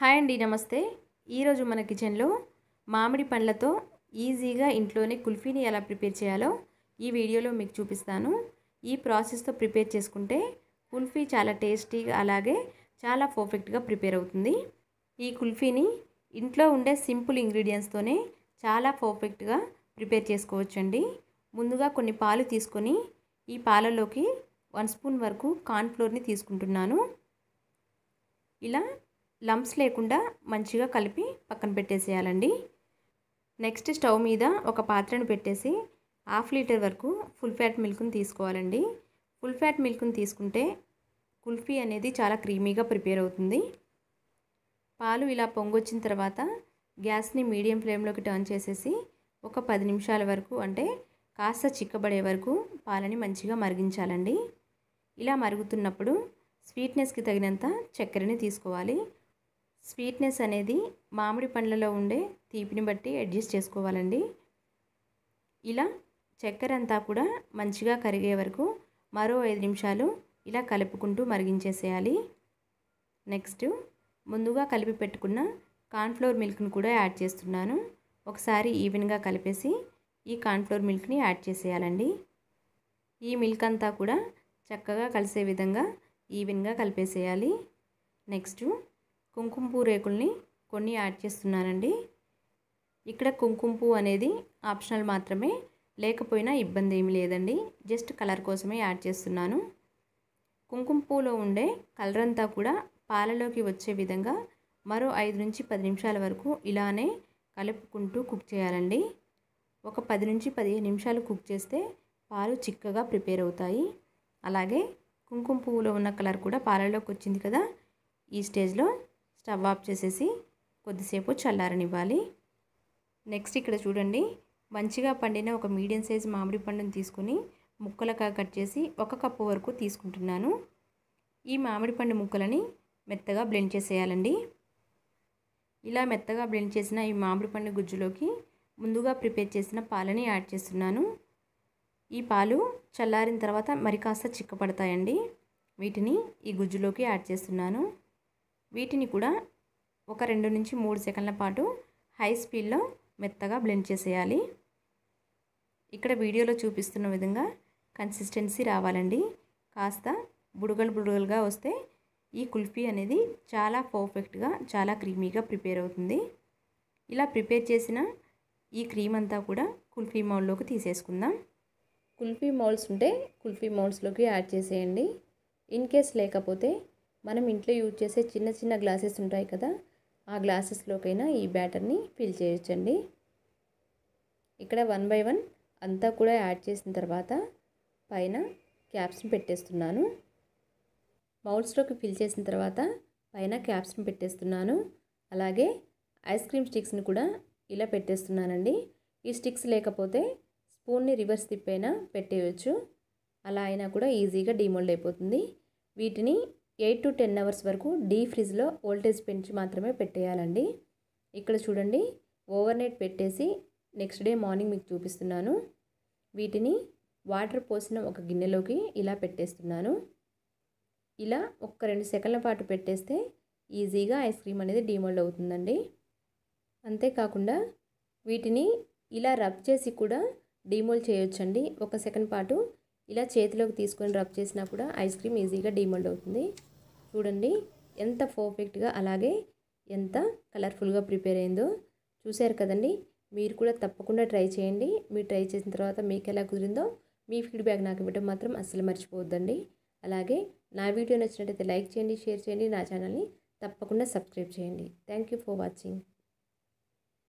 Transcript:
hi అండి నమస్తే ఈరోజు మన కిచెన్లో మామిడి పండ్లతో ఈజీగా ఇంట్లోనే కుల్ఫీని ఎలా ప్రిపేర్ చేయాలో ఈ వీడియోలో మీకు చూపిస్తాను ఈ ప్రాసెస్తో ప్రిపేర్ చేసుకుంటే కుల్ఫీ చాలా టేస్టీగా అలాగే చాలా పర్ఫెక్ట్గా ప్రిపేర్ అవుతుంది ఈ కుల్ఫీని ఇంట్లో ఉండే సింపుల్ ఇంగ్రీడియంట్స్తోనే చాలా పర్ఫెక్ట్గా ప్రిపేర్ చేసుకోవచ్చండి ముందుగా కొన్ని పాలు తీసుకొని ఈ పాలలోకి వన్ స్పూన్ వరకు కార్న్ఫ్లోర్ని తీసుకుంటున్నాను ఇలా లంప్స్ లేకుండా మంచిగా కలిపి పక్కన పెట్టేసేయాలండి నెక్స్ట్ స్టవ్ మీద ఒక పాత్రను పెట్టేసి హాఫ్ లీటర్ వరకు ఫుల్ ఫ్యాట్ మిల్క్ని తీసుకోవాలండి ఫుల్ ఫ్యాట్ మిల్క్ను తీసుకుంటే కుల్ఫీ అనేది చాలా క్రీమీగా ప్రిపేర్ అవుతుంది పాలు ఇలా పొంగొచ్చిన తర్వాత గ్యాస్ని మీడియం ఫ్లేమ్లోకి టర్న్ చేసేసి ఒక పది నిమిషాల వరకు అంటే కాస్త చిక్కబడే వరకు పాలని మంచిగా మరిగించాలండి ఇలా మరుగుతున్నప్పుడు స్వీట్నెస్కి తగినంత చక్కెరని తీసుకోవాలి స్వీట్నెస్ అనేది మామిడి పండ్లలో ఉండే తీపిని బట్టి అడ్జస్ట్ చేసుకోవాలండి ఇలా చక్కెర అంతా కూడా మంచిగా కరిగే వరకు మరో ఐదు నిమిషాలు ఇలా కలుపుకుంటూ మరిగించేసేయాలి నెక్స్ట్ ముందుగా కలిపి పెట్టుకున్న కార్న్ఫ్లోర్ మిల్క్ను కూడా యాడ్ చేస్తున్నాను ఒకసారి ఈవెన్గా కలిపేసి ఈ కార్న్ఫ్లోర్ మిల్క్ని యాడ్ చేసేయాలండి ఈ మిల్క్ అంతా కూడా చక్కగా కలిసే విధంగా ఈవెన్గా కలిపేసేయాలి నెక్స్ట్ కుంకుమ పువ్వు రేకుల్ని కొన్ని యాడ్ చేస్తున్నానండి ఇక్కడ కుంకుమ పువ్వు అనేది ఆప్షనల్ మాత్రమే లేకపోయినా ఇబ్బంది ఏమి లేదండి జస్ట్ కలర్ కోసమే యాడ్ చేస్తున్నాను కుంకుమ పువ్వులో ఉండే కలర్ అంతా కూడా పాలలోకి వచ్చే విధంగా మరో ఐదు నుంచి పది నిమిషాల వరకు ఇలానే కలుపుకుంటూ కుక్ చేయాలండి ఒక పది నుంచి పదిహేను నిమిషాలు కుక్ చేస్తే పాలు చిక్కగా ప్రిపేర్ అవుతాయి అలాగే కుంకుమ పువ్వులో ఉన్న కలర్ కూడా పాలలోకి వచ్చింది కదా ఈ స్టేజ్లో స్టవ్ ఆఫ్ చేసేసి కొద్దిసేపు చల్లారనివ్వాలి నెక్స్ట్ ఇక్కడ చూడండి మంచిగా పండిన ఒక మీడియం సైజ్ మామిడి పండును తీసుకుని ముక్కలకా కట్ చేసి ఒక కప్పు వరకు తీసుకుంటున్నాను ఈ మామిడి పండు ముక్కలని మెత్తగా బ్లెండ్ చేసేయాలండి ఇలా మెత్తగా బ్లెండ్ చేసిన ఈ మామిడి పండు గుజ్జులోకి ముందుగా ప్రిపేర్ చేసిన పాలని యాడ్ చేస్తున్నాను ఈ పాలు చల్లారిన తర్వాత మరి కాస్త చిక్కపడతాయండి వీటిని ఈ గుజ్జులోకి యాడ్ చేస్తున్నాను వీటిని కూడా ఒక రెండు నుంచి మూడు సెకండ్ల పాటు హై స్పీడ్లో మెత్తగా బ్లెండ్ చేసేయాలి ఇక్కడ వీడియోలో చూపిస్తున్న విధంగా కన్సిస్టెన్సీ రావాలండి కాస్త బుడగలు బుడగలుగా వస్తే ఈ కుల్ఫీ అనేది చాలా పర్ఫెక్ట్గా చాలా క్రీమీగా ప్రిపేర్ అవుతుంది ఇలా ప్రిపేర్ చేసిన ఈ క్రీమ్ అంతా కూడా కుల్ఫీ మౌల్లోకి తీసేసుకుందాం కుల్ఫీ మౌల్స్ ఉంటే కుల్ఫీ మౌల్స్లోకి యాడ్ చేసేయండి ఇన్ కేస్ లేకపోతే మనం ఇంట్లో యూజ్ చేసే చిన్న చిన్న గ్లాసెస్ ఉంటాయి కదా ఆ గ్లాసెస్లోకైనా ఈ బ్యాటర్ని ఫిల్ చేయొచ్చండి ఇక్కడ వన్ బై వన్ అంతా కూడా యాడ్ చేసిన తర్వాత పైన క్యాప్స్ని పెట్టేస్తున్నాను మౌల్స్లోకి ఫిల్ చేసిన తర్వాత పైన క్యాప్స్ని పెట్టేస్తున్నాను అలాగే ఐస్ క్రీమ్ స్టిక్స్ని కూడా ఇలా పెట్టేస్తున్నానండి ఈ స్టిక్స్ లేకపోతే స్పూన్ని రివర్స్ తిప్పైనా పెట్టేయచ్చు అలా అయినా కూడా ఈజీగా డిమోల్డ్ అయిపోతుంది వీటిని ఎయిట్ టు టెన్ అవర్స్ వరకు డీ ఫ్రిడ్జ్లో వోల్టేజ్ పెంచి మాత్రమే పెట్టేయాలండి ఇక్కడ చూడండి ఓవర్ నైట్ పెట్టేసి నెక్స్ట్ డే మార్నింగ్ మీకు చూపిస్తున్నాను వీటిని వాటర్ పోసిన ఒక గిన్నెలోకి ఇలా పెట్టేస్తున్నాను ఇలా ఒక రెండు సెకండ్ల పాటు పెట్టేస్తే ఈజీగా ఐస్ క్రీమ్ అనేది డిమోల్డ్ అవుతుందండి అంతేకాకుండా వీటిని ఇలా రబ్ చేసి కూడా డిమోల్డ్ చేయొచ్చండి ఒక సెకండ్ పాటు ఇలా చేతిలోకి తీసుకొని రబ్ చేసినా కూడా ఐస్ క్రీమ్ ఈజీగా డీమోల్డ్ అవుతుంది చూడండి ఎంత పర్ఫెక్ట్గా అలాగే ఎంత కలర్ఫుల్గా ప్రిపేర్ అయిందో చూశారు కదండి మీరు కూడా తప్పకుండా ట్రై చేయండి మీరు ట్రై చేసిన తర్వాత మీకు ఎలా కుదిరిందో మీ ఫీడ్బ్యాక్ నాకు ఇవ్వడం మాత్రం అస్సలు మర్చిపోవద్దండి అలాగే నా వీడియో నచ్చినట్టయితే లైక్ చేయండి షేర్ చేయండి నా ఛానల్ని తప్పకుండా సబ్స్క్రైబ్ చేయండి థ్యాంక్ యూ ఫర్ వాచింగ్